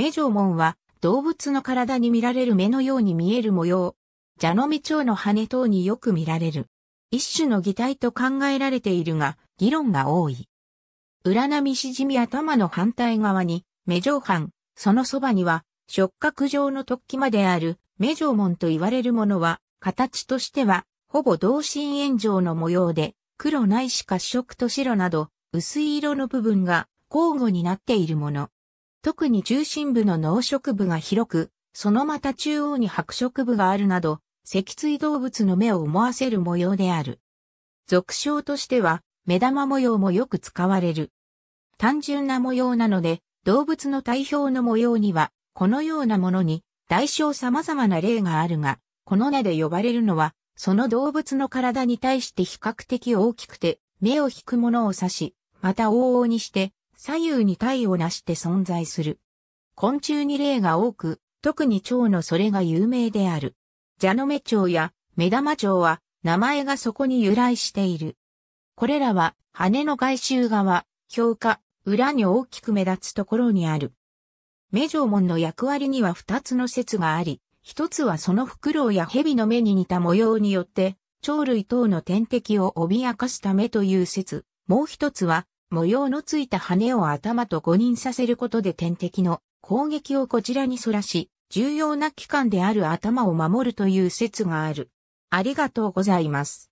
目モンは動物の体に見られる目のように見える模様。蛇の目蝶の羽等によく見られる。一種の擬態と考えられているが、議論が多い。裏波しじみ頭の反対側に、目ハン、そのそばには、触覚状の突起まである、目モ門と言われるものは、形としては、ほぼ同心円状の模様で、黒ないし褐色と白など、薄い色の部分が交互になっているもの。特に中心部の脳植部が広く、そのまた中央に白色部があるなど、脊椎動物の目を思わせる模様である。俗称としては、目玉模様もよく使われる。単純な模様なので、動物の体表の模様には、このようなものに、大小様々な例があるが、この名で呼ばれるのは、その動物の体に対して比較的大きくて、目を引くものを指し、また往々にして、左右に体をなして存在する。昆虫に例が多く、特に蝶のそれが有名である。蛇の目蝶や目玉蝶は名前がそこに由来している。これらは羽の外周側、評価、裏に大きく目立つところにある。目縄文の役割には二つの説があり、一つはそのフクロウや蛇の目に似た模様によって、蝶類等の天敵を脅かすためという説、もう一つは模様のついた羽を頭と誤認させることで天敵の攻撃をこちらに反らし、重要な機関である頭を守るという説がある。ありがとうございます。